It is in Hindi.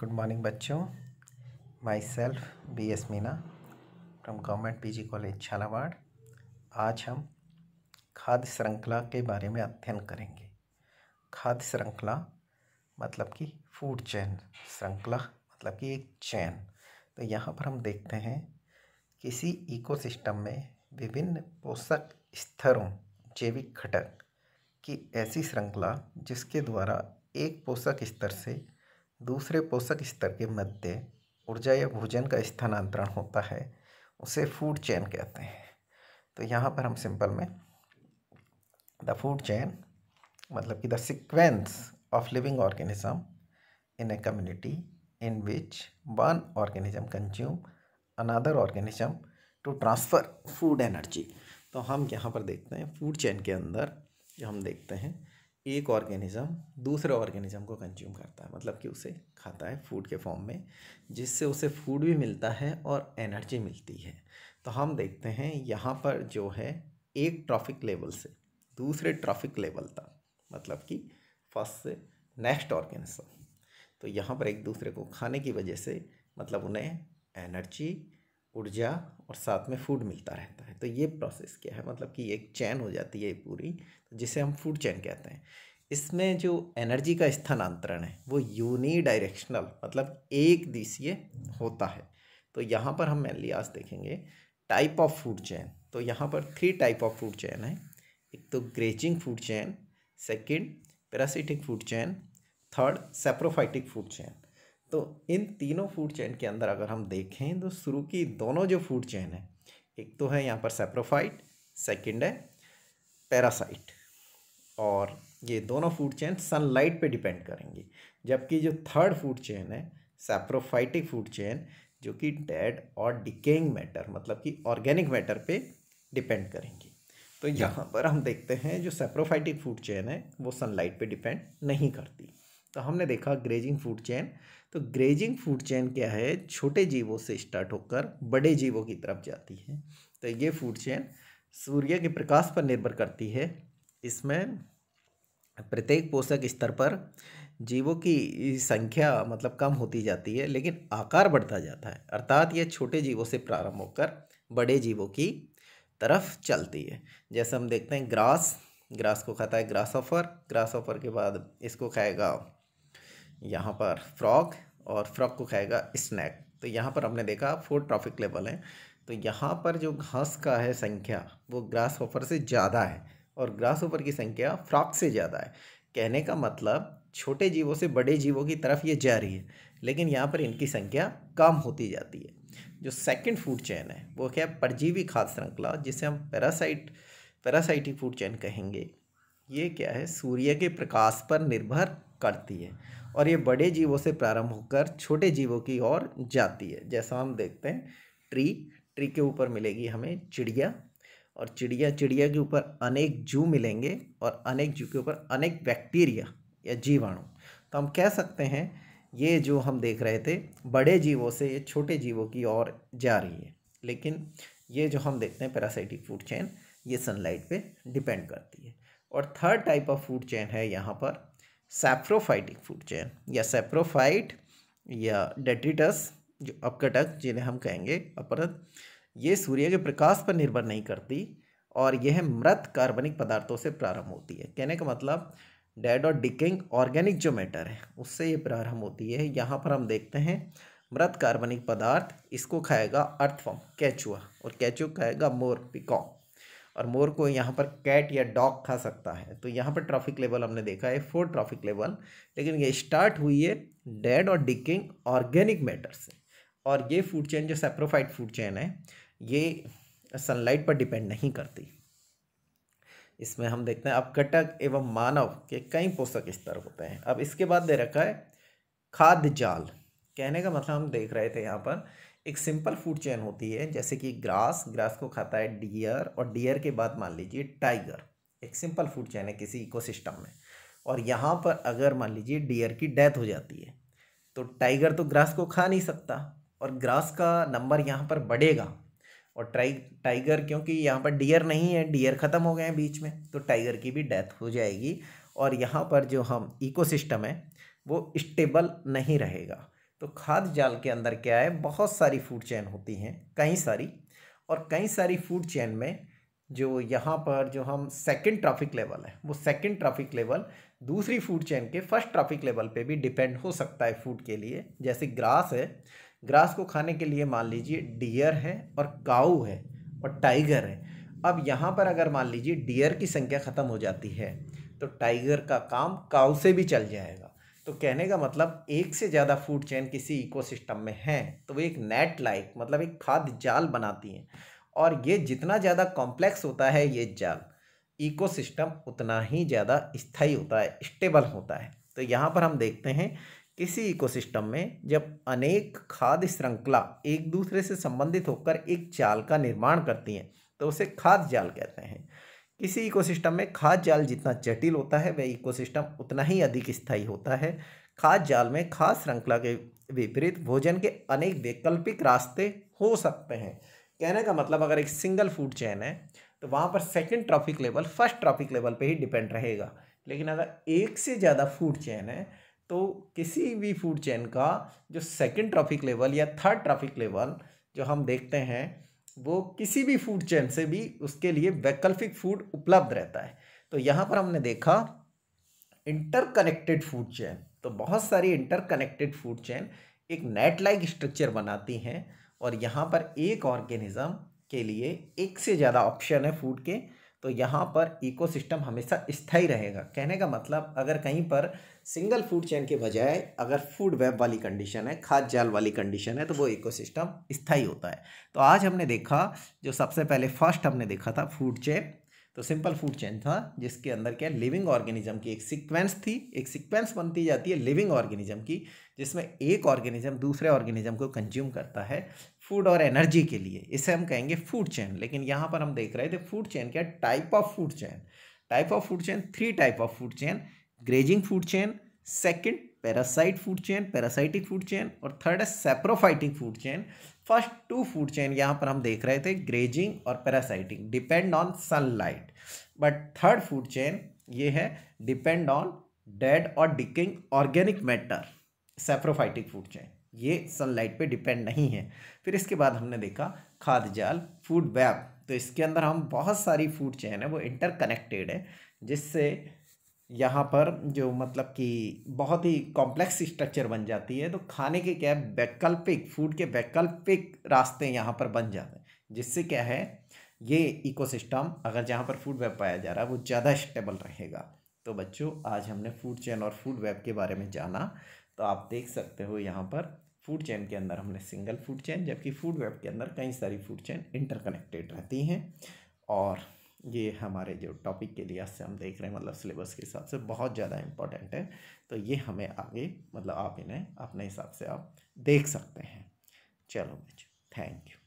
गुड मॉर्निंग बच्चों myself B S Meena from government PG college Jhalawar आज हम खाद्य श्रृंखला के बारे में अध्ययन करेंगे खाद्य श्रृंखला मतलब कि फूड चैन श्रृंखला मतलब कि एक चैन तो यहाँ पर हम देखते हैं किसी इकोसिस्टम में विभिन्न पोषक स्तरों जैविक घटक की ऐसी श्रृंखला जिसके द्वारा एक पोषक स्तर से दूसरे पोषक स्तर के मध्य ऊर्जा या भोजन का स्थानांतरण होता है उसे फूड चैन कहते हैं तो यहाँ पर हम सिंपल में द फूड चैन मतलब कि the sequence of living organism in a community in which one organism consume another organism to transfer food energy तो हम यहाँ पर देखते हैं फूड चैन के अंदर जो हम देखते हैं एक ऑर्गेनिज्म दूसरे ऑर्गेनिज्म को कंज्यूम करता है मतलब कि उसे खाता है फूड के फॉर्म में जिससे उसे फूड भी मिलता है और एनर्जी मिलती है तो हम देखते हैं यहाँ पर जो है एक ट्रॉफिक लेवल से दूसरे ट्रॉफिक लेवल तक मतलब कि फर्स्ट से नेक्स्ट ऑर्गेनिज्म तो यहाँ पर एक दूसरे को खाने की वजह से मतलब उन्हें एनर्जी ऊर्जा और साथ में फूड मिलता रहता है तो ये प्रोसेस क्या है मतलब कि एक चैन हो जाती है पूरी जिसे हम फूड चैन कहते हैं इसमें जो एनर्जी का स्थानांतरण है वो यूनी डायरेक्शनल मतलब एक दिशीय होता है तो यहाँ पर हम मेनली आज देखेंगे टाइप ऑफ फूड चैन तो यहाँ पर three type of food chain है एक तो grazing food chain second parasitic food chain third saprophytic food chain तो इन तीनों फूड चेन के अंदर अगर हम देखें तो शुरू की दोनों जो फूड चेन है एक तो है यहाँ पर सेप्रोफाइट सेकंड है पैरासाइट और ये दोनों फूड चेन सनलाइट पे डिपेंड करेंगी जबकि जो थर्ड फूड चेन है सेप्रोफाइटिक फूड चेन जो कि डेड और डिकेइंग मैटर मतलब कि ऑर्गेनिक मैटर पे डिपेंड करेंगी तो यहाँ पर हम देखते हैं जो सेप्रोफाइटिक फूड चेन है वो सनलाइट पे डिपेंड नहीं करती तो हमने देखा ग्रेजिंग फूड चैन तो ग्रेजिंग फूड चैन क्या है छोटे जीवों से स्टार्ट होकर बड़े जीवों की तरफ जाती है तो ये फूड चैन सूर्य के प्रकाश पर निर्भर करती है इसमें प्रत्येक पोषक स्तर पर जीवों की संख्या मतलब कम होती जाती है लेकिन आकार बढ़ता जाता है अर्थात यह छोटे जीवों से प्रारंभ होकर बड़े जीवों की तरफ चलती है जैसे हम देखते हैं ग्रास ग्रास को खाता है ग्रास ऑफर ग्रास ऑफर के बाद इसको खाएगा यहाँ पर फ्रॉग और फ्रॉग को खाएगा स्नैक तो यहाँ पर हमने देखा फोर ट्रॉफिक लेवल है तो यहाँ पर जो घास का है संख्या वो ग्रास ऑफर से ज़्यादा है और ग्रास होफर की संख्या फ्रॉक से ज़्यादा है कहने का मतलब छोटे जीवों से बड़े जीवों की तरफ ये जा रही है लेकिन यहाँ पर इनकी संख्या कम होती जाती है जो सेकंड फूड चैन है वो क्या परजीवी खाद्य श्रृंखला जिसे हम पैरासाइट पैरासाइटी फूड चैन कहेंगे ये क्या है सूर्य के प्रकाश पर निर्भर करती है और ये बड़े जीवों से प्रारंभ होकर छोटे जीवों की ओर जाती है जैसा हम देखते हैं ट्री ट्री के ऊपर मिलेगी हमें चिड़िया और चिड़िया चिड़िया के ऊपर अनेक जू मिलेंगे और अनेक जू के ऊपर अनेक बैक्टीरिया या जीवाणु तो हम कह सकते हैं ये जो हम देख रहे थे बड़े जीवों से ये छोटे जीवों की ओर जा रही है लेकिन ये जो हम देखते हैं पैरासाइटिक फूड चैन ये सनलाइट पे डिपेंड करती है और third type of food chain है यहाँ पर सेप्रोफाइटिक फूड चेन या सेप्रोफाइट या डेट्रिटस जो अपकटक जिन्हें हम कहेंगे अपरत ये सूर्य के प्रकाश पर निर्भर नहीं करती और यह मृत कार्बनिक पदार्थों से प्रारंभ होती है कहने का मतलब डेड और डिकिंग ऑर्गेनिक जो मैटर है उससे ये प्रारंभ होती है यहाँ पर हम देखते हैं मृत कार्बनिक पदार्थ इसको खाएगा अर्थफॉर्म कैचुआ और कैचुआ खाएगा मोर पिकॉक और मोर को यहाँ पर कैट या डॉग खा सकता है तो यहाँ पर ट्रॉफिक लेवल हमने देखा है फोर ट्रॉफिक लेवल लेकिन ये स्टार्ट हुई है डेड और डिकिंग ऑर्गेनिक मैटर से और ये फूड चेन जो सेप्रोफाइड फूड चेन है ये सनलाइट पर डिपेंड नहीं करती इसमें हम देखते हैं अब कटक एवं मानव के कई पोषक स्तर होते हैं अब इसके बाद दे रखा है खाद्य जाल कहने का मतलब हम देख रहे थे यहाँ पर एक सिंपल फूड चेन होती है जैसे कि ग्रास ग्रास को खाता है डियर और डियर के बाद मान लीजिए टाइगर एक सिंपल फूड चेन है किसी इकोसिस्टम में और यहाँ पर अगर मान लीजिए डियर की डेथ हो जाती है तो टाइगर तो ग्रास को खा नहीं सकता और ग्रास का नंबर यहाँ पर बढ़ेगा और ट्राइ टाइगर क्योंकि यहाँ पर डियर नहीं है डियर ख़त्म हो गए हैं बीच में तो टाइगर की भी डेथ हो जाएगी और यहाँ पर जो हम इकोसिस्टम है वो स्टेबल नहीं रहेगा तो खाद जाल के अंदर क्या है बहुत सारी फूड चैन होती हैं कई सारी और कई सारी फूड चैन में जो यहाँ पर जो हम सेकंड ट्रैफिक लेवल है वो सेकंड ट्रैफिक लेवल दूसरी फूड चैन के फर्स्ट ट्रैफिक लेवल पे भी डिपेंड हो सकता है फूड के लिए जैसे ग्रास है ग्रास को खाने के लिए मान लीजिए डियर है और काऊ है और टाइगर है अब यहाँ पर अगर मान लीजिए डियर की संख्या ख़त्म हो जाती है तो टाइगर का काम काऊ से भी चल जाएगा तो कहने का मतलब एक से ज़्यादा फूड चेन किसी इकोसिस्टम में हैं तो वो एक नेट लाइक मतलब एक खाद्य जाल बनाती हैं और ये जितना ज़्यादा कॉम्प्लेक्स होता है ये जाल इकोसिस्टम उतना ही ज़्यादा स्थायी होता है स्टेबल होता है तो यहाँ पर हम देखते हैं किसी इकोसिस्टम में जब अनेक खाद्य श्रृंखला एक दूसरे से संबंधित होकर एक जाल का निर्माण करती हैं तो उसे खाद्य जाल कहते हैं किसी इकोसिस्टम में खाद जाल जितना जटिल होता है वह इकोसिस्टम उतना ही अधिक स्थायी होता है खाद जाल में खाद श्रृंखला के विपरीत भोजन के अनेक वैकल्पिक रास्ते हो सकते हैं कहने का मतलब अगर एक सिंगल फूड चैन है तो वहाँ पर second trophic level first trophic level पे ही डिपेंड रहेगा लेकिन अगर एक से ज़्यादा फूड चैन है तो किसी भी फूड चैन का जो सेकंड ट्रॉफिक लेवल या थर्ड ट्रॉफिक लेवल जो हम देखते हैं वो किसी भी फूड चैन से भी उसके लिए वैकल्पिक फूड उपलब्ध रहता है तो यहाँ पर हमने देखा इंटरकनेक्टेड फूड चैन तो बहुत सारी इंटरकनेक्टेड फूड चैन एक नेट लाइक स्ट्रक्चर बनाती हैं और यहाँ पर एक ऑर्गेनिज़म के लिए एक से ज़्यादा ऑप्शन है फूड के तो यहाँ पर इकोसिस्टम हमेशा स्थायी रहेगा कहने का मतलब अगर कहीं पर सिंगल फूड चेन के बजाय अगर फूड वेब वाली कंडीशन है खाद जाल वाली कंडीशन है तो वो इकोसिस्टम स्थायी होता है तो आज हमने देखा जो सबसे पहले फर्स्ट हमने देखा था फूड चेन तो सिंपल फूड चेन था जिसके अंदर क्या लिविंग ऑर्गेनिज्म की एक सीक्वेंस थी एक सीक्वेंस बनती जाती है लिविंग ऑर्गेनिज्म की जिसमें एक ऑर्गेनिज्म दूसरे ऑर्गेनिज्म को कंज्यूम करता है फूड और एनर्जी के लिए इसे हम कहेंगे फूड चेन लेकिन यहाँ पर हम देख रहे थे फूड चेन क्या type of food chain type of food chain three type of food chain grazing food chain second parasite food chain parasitic food chain और थर्ड है saprophytic food chain first two food chain यहाँ पर हम देख रहे थे ग्रेजिंग और parasitic depend on sunlight but third food chain ये है डिपेंड ऑन डेड और decaying organic matter saprophytic food chain ये सनलाइट पे डिपेंड नहीं है फिर इसके बाद हमने देखा खाद जाल फूड वैब तो इसके अंदर हम बहुत सारी फूड चेन है वो इंटरकनेक्टेड है जिससे यहाँ पर जो मतलब कि बहुत ही कॉम्प्लेक्स स्ट्रक्चर बन जाती है तो खाने के क्या वैकल्पिक फूड के वैकल्पिक रास्ते यहाँ पर बन जाते हैं जिससे क्या है ये इकोसिस्टम अगर जहाँ पर फूड वेब पाया जा रहा है वो ज़्यादा स्टेबल रहेगा तो बच्चों आज हमने फूड चेन और फूड वेब के बारे में जाना तो आप देख सकते हो यहाँ पर फूड चेन के अंदर हमने सिंगल फूड चेन जबकि फूड वेब के अंदर कई सारी फूड चेन इंटरकनेक्टेड रहती हैं और ये हमारे जो टॉपिक के लिहाज से हम देख रहे हैं मतलब सिलेबस के हिसाब से बहुत ज़्यादा इम्पोर्टेंट है तो ये हमें आगे मतलब आप इन्हें अपने हिसाब से आप देख सकते हैं चलो बच्चे थैंक यू